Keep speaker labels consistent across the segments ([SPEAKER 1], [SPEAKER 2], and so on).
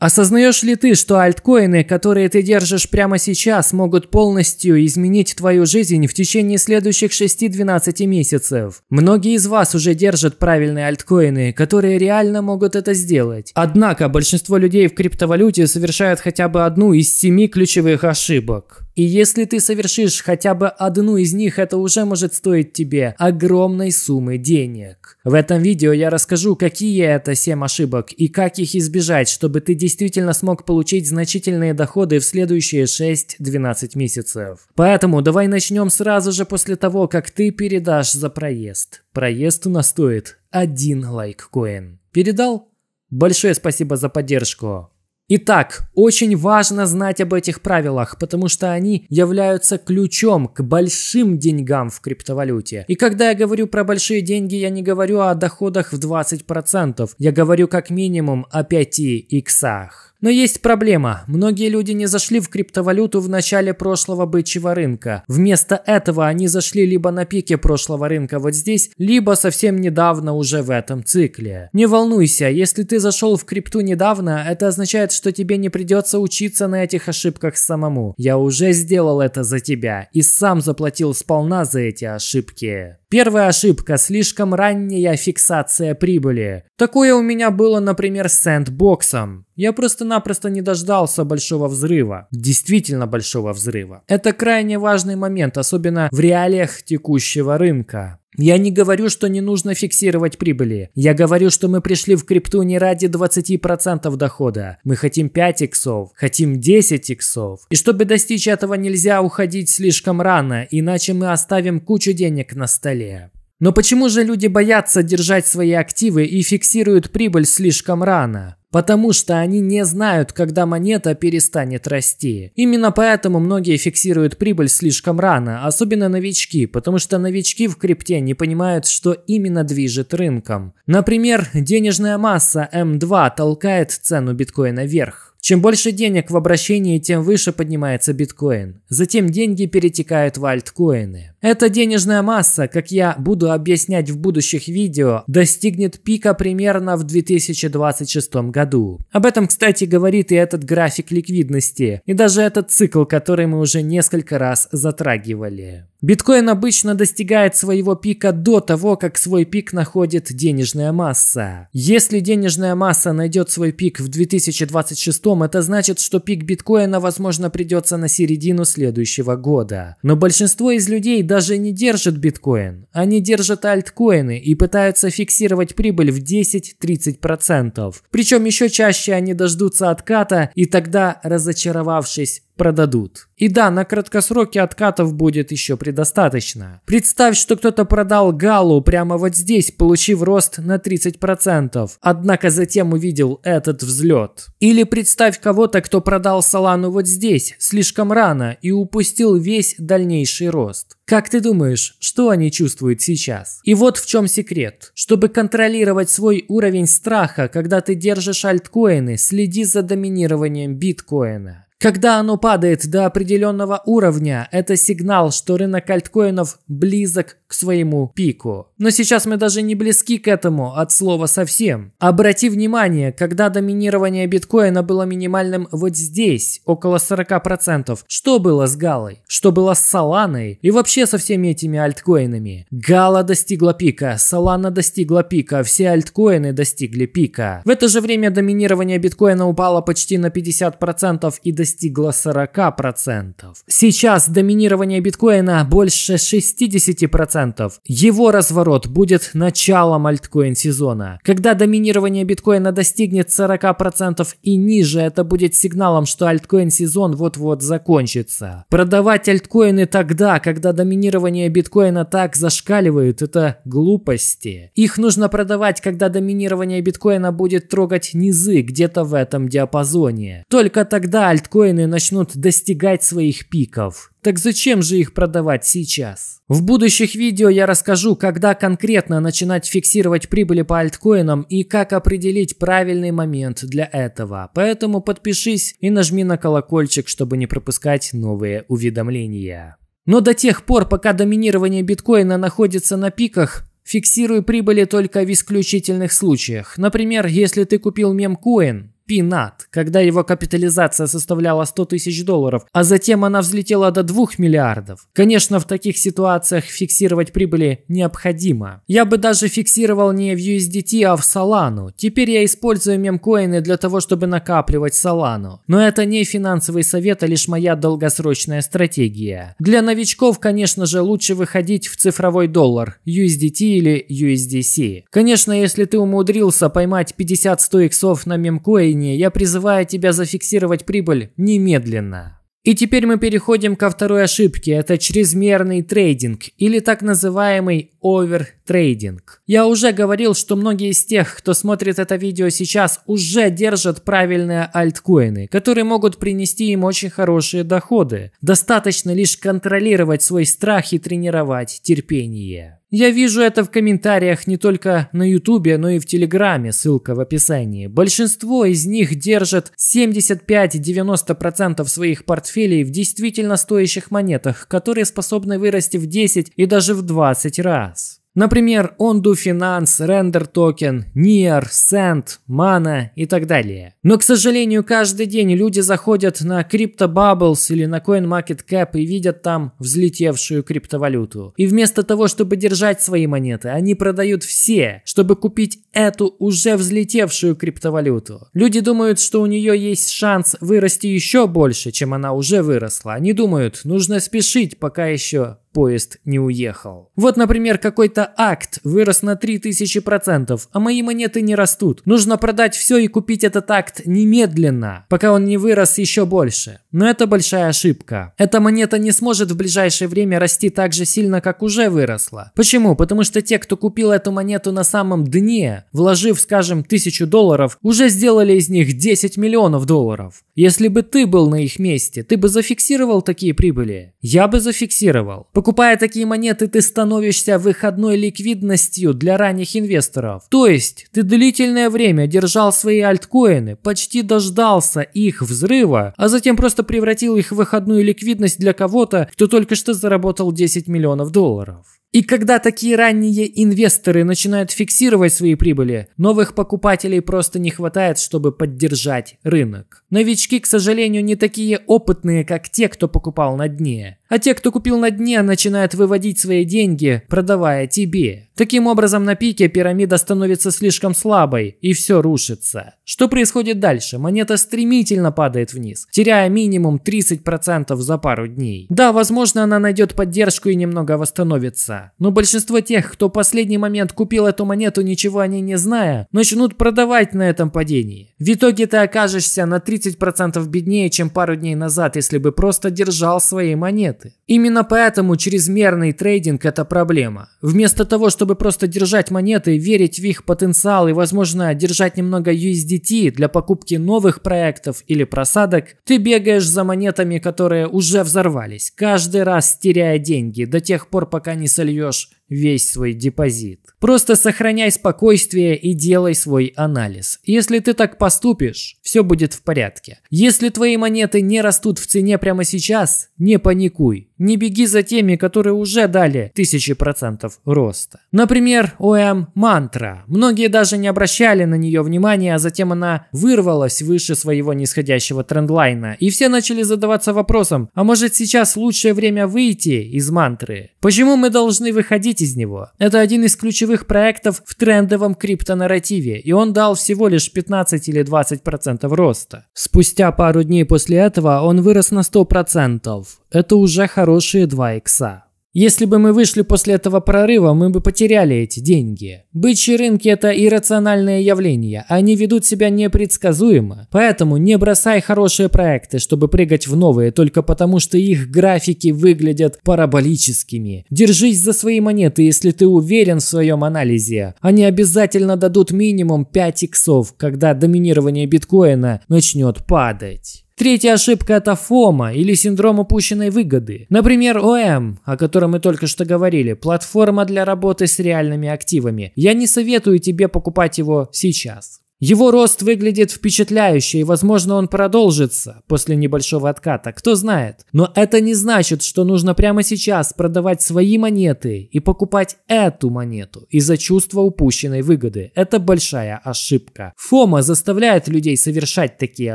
[SPEAKER 1] Осознаешь ли ты, что альткоины, которые ты держишь прямо сейчас, могут полностью изменить твою жизнь в течение следующих 6-12 месяцев? Многие из вас уже держат правильные альткоины, которые реально могут это сделать. Однако большинство людей в криптовалюте совершают хотя бы одну из семи ключевых ошибок. И если ты совершишь хотя бы одну из них, это уже может стоить тебе огромной суммы денег. В этом видео я расскажу, какие это 7 ошибок и как их избежать, чтобы ты действительно смог получить значительные доходы в следующие 6-12 месяцев. Поэтому давай начнем сразу же после того, как ты передашь за проезд. Проезд у нас стоит 1 лайккоин. Передал? Большое спасибо за поддержку. Итак, очень важно знать об этих правилах, потому что они являются ключом к большим деньгам в криптовалюте. И когда я говорю про большие деньги, я не говорю о доходах в 20%, я говорю как минимум о 5 иксах. Но есть проблема. Многие люди не зашли в криптовалюту в начале прошлого бычьего рынка. Вместо этого они зашли либо на пике прошлого рынка вот здесь, либо совсем недавно уже в этом цикле. Не волнуйся, если ты зашел в крипту недавно, это означает, что тебе не придется учиться на этих ошибках самому. Я уже сделал это за тебя и сам заплатил сполна за эти ошибки. Первая ошибка – слишком ранняя фиксация прибыли. Такое у меня было, например, с сэндбоксом. Я просто-напросто не дождался большого взрыва, действительно большого взрыва. Это крайне важный момент, особенно в реалиях текущего рынка. Я не говорю, что не нужно фиксировать прибыли. Я говорю, что мы пришли в крипту не ради 20% дохода. Мы хотим 5 иксов, хотим 10 иксов. И чтобы достичь этого, нельзя уходить слишком рано, иначе мы оставим кучу денег на столе. Но почему же люди боятся держать свои активы и фиксируют прибыль слишком рано? Потому что они не знают, когда монета перестанет расти. Именно поэтому многие фиксируют прибыль слишком рано, особенно новички, потому что новички в крипте не понимают, что именно движет рынком. Например, денежная масса М2 эм толкает цену биткоина вверх. Чем больше денег в обращении, тем выше поднимается биткоин. Затем деньги перетекают в альткоины. Эта денежная масса, как я буду объяснять в будущих видео, достигнет пика примерно в 2026 году. Об этом, кстати, говорит и этот график ликвидности, и даже этот цикл, который мы уже несколько раз затрагивали. Биткоин обычно достигает своего пика до того, как свой пик находит денежная масса. Если денежная масса найдет свой пик в 2026 потом, это значит, что пик биткоина, возможно, придется на середину следующего года. Но большинство из людей даже не держит биткоин. Они держат альткоины и пытаются фиксировать прибыль в 10-30%. Причем еще чаще они дождутся отката и тогда, разочаровавшись, продадут. И да, на краткосроке откатов будет еще предостаточно. Представь, что кто-то продал галу прямо вот здесь, получив рост на 30%, однако затем увидел этот взлет. Или представь, Представь кого-то, кто продал Солану вот здесь, слишком рано, и упустил весь дальнейший рост. Как ты думаешь, что они чувствуют сейчас? И вот в чем секрет. Чтобы контролировать свой уровень страха, когда ты держишь альткоины, следи за доминированием биткоина. Когда оно падает до определенного уровня, это сигнал, что рынок альткоинов близок к своему пику. Но сейчас мы даже не близки к этому от слова совсем. Обрати внимание, когда доминирование биткоина было минимальным вот здесь, около 40%, что было с Галой? Что было с Соланой? И вообще со всеми этими альткоинами? Гала достигла пика, Солана достигла пика, все альткоины достигли пика. В это же время доминирование биткоина упало почти на 50% и достигло 40%. Сейчас доминирование биткоина больше 60%. 10%. Его разворот будет началом альткоин сезона. Когда доминирование биткоина достигнет 40% и ниже, это будет сигналом, что альткоин сезон вот-вот закончится. Продавать альткоины тогда, когда доминирование биткоина так зашкаливает, это глупости. Их нужно продавать, когда доминирование биткоина будет трогать низы где-то в этом диапазоне. Только тогда альткоины начнут достигать своих пиков. Так зачем же их продавать сейчас? В будущих видео я расскажу, когда конкретно начинать фиксировать прибыли по альткоинам и как определить правильный момент для этого. Поэтому подпишись и нажми на колокольчик, чтобы не пропускать новые уведомления. Но до тех пор, пока доминирование биткоина находится на пиках, фиксируй прибыли только в исключительных случаях. Например, если ты купил мемкоин, пинат, когда его капитализация составляла 100 тысяч долларов, а затем она взлетела до 2 миллиардов. Конечно, в таких ситуациях фиксировать прибыли необходимо. Я бы даже фиксировал не в USDT, а в Solana. Теперь я использую мемкоины для того, чтобы накапливать Solana. Но это не финансовый совет, а лишь моя долгосрочная стратегия. Для новичков, конечно же, лучше выходить в цифровой доллар, USDT или USDC. Конечно, если ты умудрился поймать 50-100 иксов на мемкоине, телевидении, я призываю тебя зафиксировать прибыль немедленно. И теперь мы переходим ко второй ошибке. Это чрезмерный трейдинг или так называемый овертрейдинг. Я уже говорил, что многие из тех, кто смотрит это видео сейчас, уже держат правильные альткоины, которые могут принести им очень хорошие доходы. Достаточно лишь контролировать свой страх и тренировать терпение. Я вижу это в комментариях не только на Ютубе, но и в Телеграме, ссылка в описании. Большинство из них держат 75-90% своих портфелей в действительно стоящих монетах, которые способны вырасти в 10 и даже в 20 раз. Например, Ondu Finance, Render Token, Near, Send, Mana и так далее. Но, к сожалению, каждый день люди заходят на CryptoBubbles или на CoinMarketCap и видят там взлетевшую криптовалюту. И вместо того, чтобы держать свои монеты, они продают все, чтобы купить эту уже взлетевшую криптовалюту. Люди думают, что у нее есть шанс вырасти еще больше, чем она уже выросла. Они думают, нужно спешить, пока еще поезд не уехал. Вот, например, какой-то акт вырос на 3000%, а мои монеты не растут. Нужно продать все и купить этот акт немедленно, пока он не вырос еще больше. Но это большая ошибка. Эта монета не сможет в ближайшее время расти так же сильно, как уже выросла. Почему? Потому что те, кто купил эту монету на самом дне, вложив, скажем, 1000 долларов, уже сделали из них 10 миллионов долларов. Если бы ты был на их месте, ты бы зафиксировал такие прибыли? Я бы зафиксировал. Покупая такие монеты, ты становишься выходной ликвидностью для ранних инвесторов. То есть ты длительное время держал свои альткоины, почти дождался их взрыва, а затем просто превратил их в выходную ликвидность для кого-то, кто только что заработал 10 миллионов долларов. И когда такие ранние инвесторы начинают фиксировать свои прибыли, новых покупателей просто не хватает, чтобы поддержать рынок. Новички, к сожалению, не такие опытные, как те, кто покупал на дне а те, кто купил на дне, начинают выводить свои деньги, продавая тебе. Таким образом, на пике пирамида становится слишком слабой, и все рушится. Что происходит дальше? Монета стремительно падает вниз, теряя минимум 30% за пару дней. Да, возможно, она найдет поддержку и немного восстановится. Но большинство тех, кто в последний момент купил эту монету, ничего о ней не зная, начнут продавать на этом падении. В итоге ты окажешься на 30% беднее, чем пару дней назад, если бы просто держал свои монеты монеты. Именно поэтому чрезмерный трейдинг – это проблема. Вместо того, чтобы просто держать монеты, верить в их потенциал и, возможно, держать немного USDT для покупки новых проектов или просадок, ты бегаешь за монетами, которые уже взорвались, каждый раз теряя деньги до тех пор, пока не сольешь весь свой депозит. Просто сохраняй спокойствие и делай свой анализ. Если ты так поступишь, все будет в порядке. Если твои монеты не растут в цене прямо сейчас, не паникуй. Не беги за теми, которые уже дали тысячи процентов роста. Например, ОМ эм «Мантра». Многие даже не обращали на нее внимания, а затем она вырвалась выше своего нисходящего трендлайна. И все начали задаваться вопросом, а может сейчас лучшее время выйти из «Мантры»? Почему мы должны выходить из него? Это один из ключевых проектов в трендовом криптонарративе, и он дал всего лишь 15 или 20% процентов роста. Спустя пару дней после этого он вырос на 100%. процентов это уже хорошие 2 икса. Если бы мы вышли после этого прорыва, мы бы потеряли эти деньги. Бычьи рынки – это иррациональное явление, они ведут себя непредсказуемо. Поэтому не бросай хорошие проекты, чтобы прыгать в новые, только потому что их графики выглядят параболическими. Держись за свои монеты, если ты уверен в своем анализе. Они обязательно дадут минимум 5 иксов, когда доминирование биткоина начнет падать. Третья ошибка – это ФОМА или синдром упущенной выгоды. Например, ОМ, эм, о котором мы только что говорили, платформа для работы с реальными активами. Я не советую тебе покупать его сейчас. Его рост выглядит впечатляюще, и, возможно, он продолжится после небольшого отката, кто знает. Но это не значит, что нужно прямо сейчас продавать свои монеты и покупать эту монету из-за чувства упущенной выгоды. Это большая ошибка. Фома заставляет людей совершать такие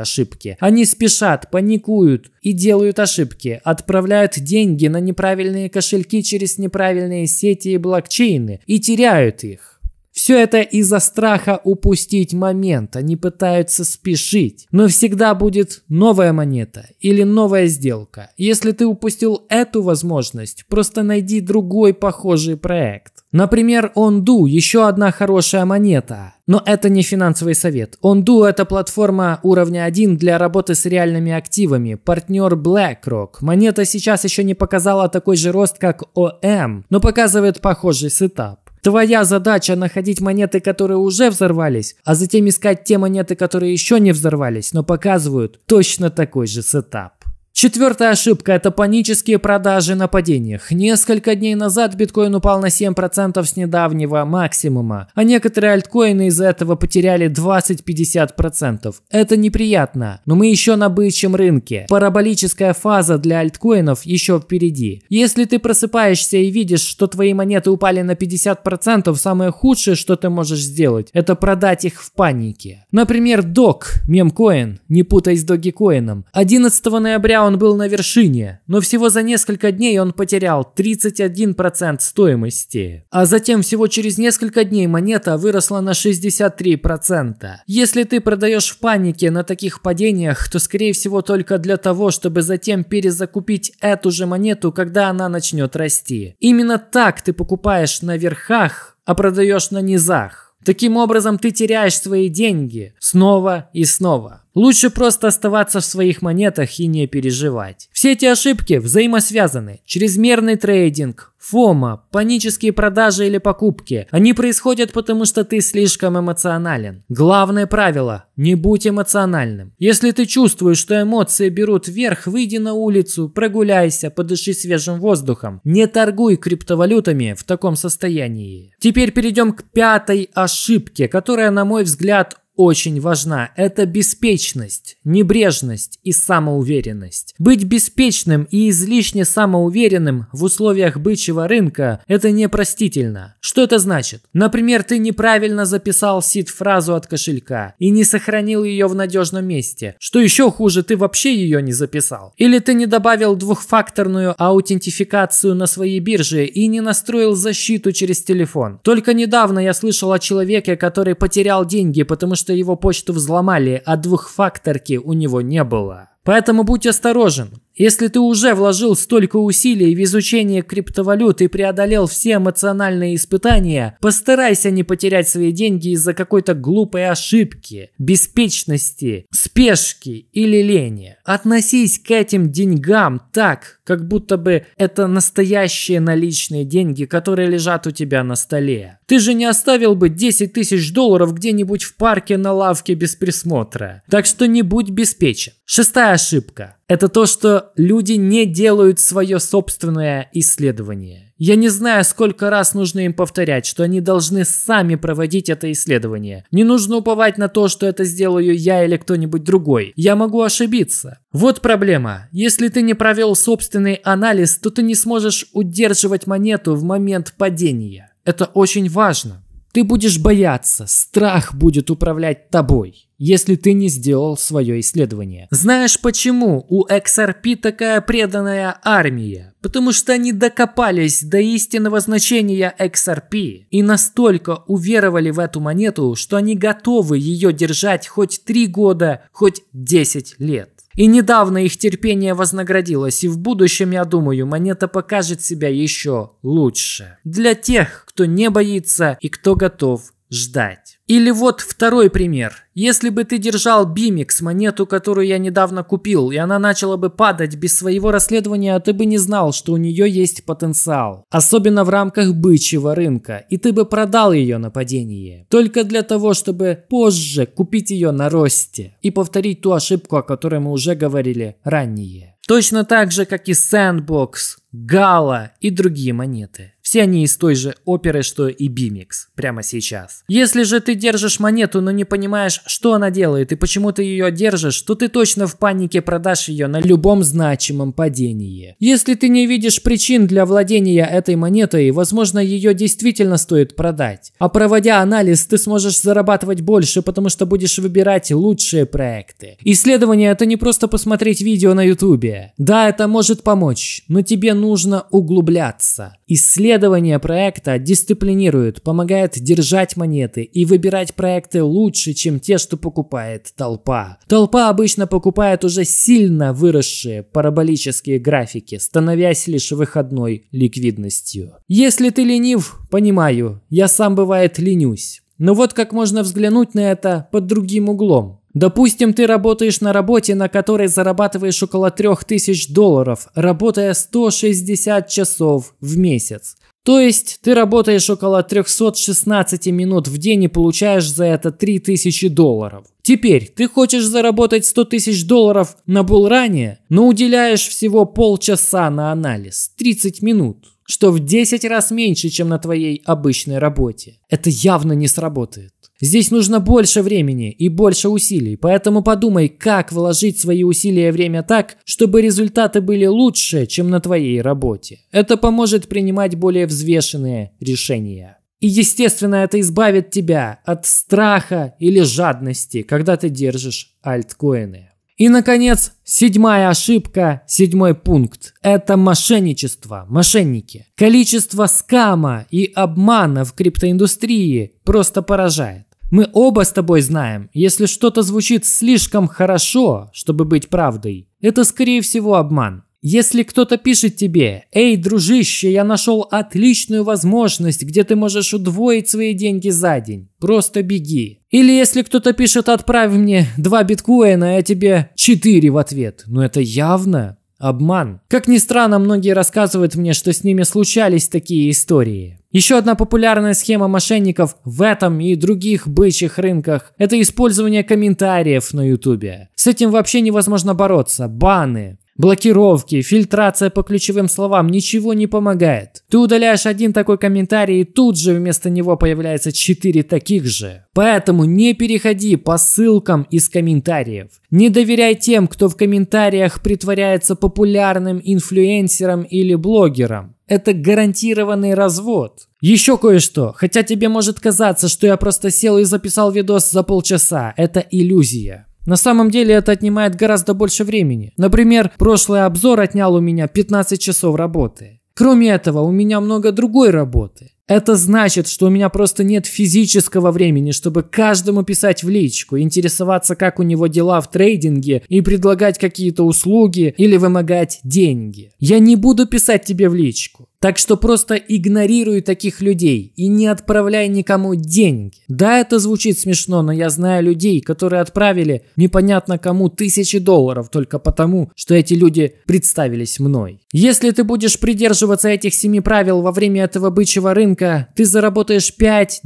[SPEAKER 1] ошибки. Они спешат, паникуют и делают ошибки, отправляют деньги на неправильные кошельки через неправильные сети и блокчейны и теряют их. Все это из-за страха упустить момент. Они пытаются спешить. Но всегда будет новая монета или новая сделка. Если ты упустил эту возможность, просто найди другой похожий проект. Например, Онду – еще одна хорошая монета. Но это не финансовый совет. Онду – это платформа уровня 1 для работы с реальными активами. Партнер BlackRock. Монета сейчас еще не показала такой же рост, как OM, но показывает похожий сетап. Твоя задача находить монеты, которые уже взорвались, а затем искать те монеты, которые еще не взорвались, но показывают точно такой же сетап. Четвертая ошибка – это панические продажи на падениях. Несколько дней назад биткоин упал на 7% с недавнего максимума, а некоторые альткоины из-за этого потеряли 20-50%. Это неприятно, но мы еще на бычьем рынке. Параболическая фаза для альткоинов еще впереди. Если ты просыпаешься и видишь, что твои монеты упали на 50%, самое худшее, что ты можешь сделать – это продать их в панике. Например, Док, мемкоин, не путай с Dogecoin. 11 ноября он был на вершине, но всего за несколько дней он потерял 31% стоимости. А затем всего через несколько дней монета выросла на 63%. Если ты продаешь в панике на таких падениях, то скорее всего только для того, чтобы затем перезакупить эту же монету, когда она начнет расти. Именно так ты покупаешь на верхах, а продаешь на низах. Таким образом ты теряешь свои деньги снова и снова. Лучше просто оставаться в своих монетах и не переживать. Все эти ошибки взаимосвязаны. Чрезмерный трейдинг, фома, панические продажи или покупки. Они происходят потому, что ты слишком эмоционален. Главное правило – не будь эмоциональным. Если ты чувствуешь, что эмоции берут вверх, выйди на улицу, прогуляйся, подыши свежим воздухом. Не торгуй криптовалютами в таком состоянии. Теперь перейдем к пятой ошибке, которая, на мой взгляд, очень важна. Это беспечность, небрежность и самоуверенность. Быть беспечным и излишне самоуверенным в условиях бычьего рынка – это непростительно. Что это значит? Например, ты неправильно записал сид-фразу от кошелька и не сохранил ее в надежном месте. Что еще хуже, ты вообще ее не записал. Или ты не добавил двухфакторную аутентификацию на своей бирже и не настроил защиту через телефон. Только недавно я слышал о человеке, который потерял деньги, потому что что его почту взломали, а двухфакторки у него не было. Поэтому будь осторожен. Если ты уже вложил столько усилий в изучение криптовалют и преодолел все эмоциональные испытания, постарайся не потерять свои деньги из-за какой-то глупой ошибки, беспечности, спешки или лени. Относись к этим деньгам так, как будто бы это настоящие наличные деньги, которые лежат у тебя на столе. Ты же не оставил бы 10 тысяч долларов где-нибудь в парке на лавке без присмотра. Так что не будь беспечен. Шестая ошибка это то, что люди не делают свое собственное исследование. Я не знаю, сколько раз нужно им повторять, что они должны сами проводить это исследование. Не нужно уповать на то, что это сделаю я или кто-нибудь другой. Я могу ошибиться. Вот проблема. Если ты не провел собственный анализ, то ты не сможешь удерживать монету в момент падения. Это очень важно. Ты будешь бояться, страх будет управлять тобой, если ты не сделал свое исследование. Знаешь почему у XRP такая преданная армия? Потому что они докопались до истинного значения XRP и настолько уверовали в эту монету, что они готовы ее держать хоть 3 года, хоть 10 лет. И недавно их терпение вознаградилось, и в будущем, я думаю, монета покажет себя еще лучше. Для тех, кто не боится и кто готов ждать. Или вот второй пример. Если бы ты держал бимикс, монету, которую я недавно купил, и она начала бы падать без своего расследования, ты бы не знал, что у нее есть потенциал. Особенно в рамках бычьего рынка. И ты бы продал ее на падении. Только для того, чтобы позже купить ее на росте. И повторить ту ошибку, о которой мы уже говорили ранее. Точно так же, как и Sandbox, Gala и другие монеты. Все они из той же оперы, что и Бимикс, прямо сейчас. Если же ты держишь монету, но не понимаешь, что она делает и почему ты ее держишь, то ты точно в панике продашь ее на любом значимом падении. Если ты не видишь причин для владения этой монетой, возможно, ее действительно стоит продать. А проводя анализ, ты сможешь зарабатывать больше, потому что будешь выбирать лучшие проекты. Исследование – это не просто посмотреть видео на ютубе. Да, это может помочь, но тебе нужно углубляться. Исследование Исследование проекта дисциплинирует, помогает держать монеты и выбирать проекты лучше, чем те, что покупает толпа. Толпа обычно покупает уже сильно выросшие параболические графики, становясь лишь выходной ликвидностью. Если ты ленив, понимаю, я сам бывает ленюсь. Но вот как можно взглянуть на это под другим углом. Допустим, ты работаешь на работе, на которой зарабатываешь около 3000 долларов, работая 160 часов в месяц. То есть ты работаешь около 316 минут в день и получаешь за это 3000 долларов. Теперь ты хочешь заработать 100 тысяч долларов на булране, но уделяешь всего полчаса на анализ, 30 минут, что в 10 раз меньше, чем на твоей обычной работе. Это явно не сработает. Здесь нужно больше времени и больше усилий, поэтому подумай, как вложить свои усилия и время так, чтобы результаты были лучше, чем на твоей работе. Это поможет принимать более взвешенные решения. И, естественно, это избавит тебя от страха или жадности, когда ты держишь альткоины. И, наконец, седьмая ошибка, седьмой пункт – это мошенничество, мошенники. Количество скама и обмана в криптоиндустрии просто поражает. Мы оба с тобой знаем, если что-то звучит слишком хорошо, чтобы быть правдой, это скорее всего обман. Если кто-то пишет тебе, «Эй, дружище, я нашел отличную возможность, где ты можешь удвоить свои деньги за день, просто беги». Или если кто-то пишет, «Отправь мне два биткоина, а я тебе четыре в ответ». Ну это явно обман. Как ни странно, многие рассказывают мне, что с ними случались такие истории. Еще одна популярная схема мошенников в этом и других бычьих рынках – это использование комментариев на ютубе. С этим вообще невозможно бороться. Баны, Блокировки, фильтрация по ключевым словам ничего не помогает. Ты удаляешь один такой комментарий и тут же вместо него появляется 4 таких же. Поэтому не переходи по ссылкам из комментариев. Не доверяй тем, кто в комментариях притворяется популярным инфлюенсером или блогером. Это гарантированный развод. Еще кое-что. Хотя тебе может казаться, что я просто сел и записал видос за полчаса. Это иллюзия. На самом деле это отнимает гораздо больше времени. Например, прошлый обзор отнял у меня 15 часов работы. Кроме этого, у меня много другой работы. Это значит, что у меня просто нет физического времени, чтобы каждому писать в личку, интересоваться, как у него дела в трейдинге и предлагать какие-то услуги или вымогать деньги. Я не буду писать тебе в личку. Так что просто игнорируй таких людей и не отправляй никому деньги. Да, это звучит смешно, но я знаю людей, которые отправили непонятно кому тысячи долларов только потому, что эти люди представились мной. Если ты будешь придерживаться этих семи правил во время этого бычьего рынка, ты заработаешь 5-10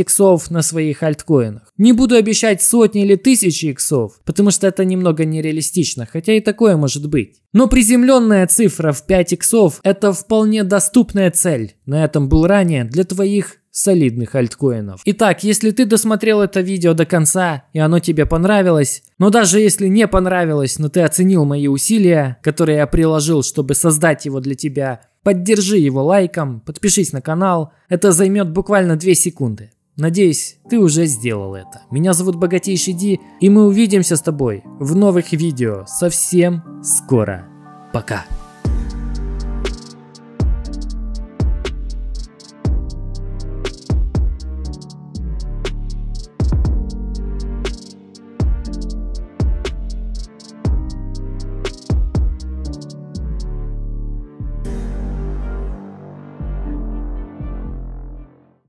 [SPEAKER 1] иксов на своих альткоинах. Не буду обещать сотни или тысячи иксов, потому что это немного нереалистично, хотя и такое может быть. Но приземленная цифра в 5 иксов это вполне достаточно доступная цель. На этом был ранее для твоих солидных альткоинов. Итак, если ты досмотрел это видео до конца и оно тебе понравилось, но даже если не понравилось, но ты оценил мои усилия, которые я приложил, чтобы создать его для тебя, поддержи его лайком, подпишись на канал, это займет буквально 2 секунды. Надеюсь, ты уже сделал это. Меня зовут Богатейший Ди, и мы увидимся с тобой в новых видео совсем скоро. Пока.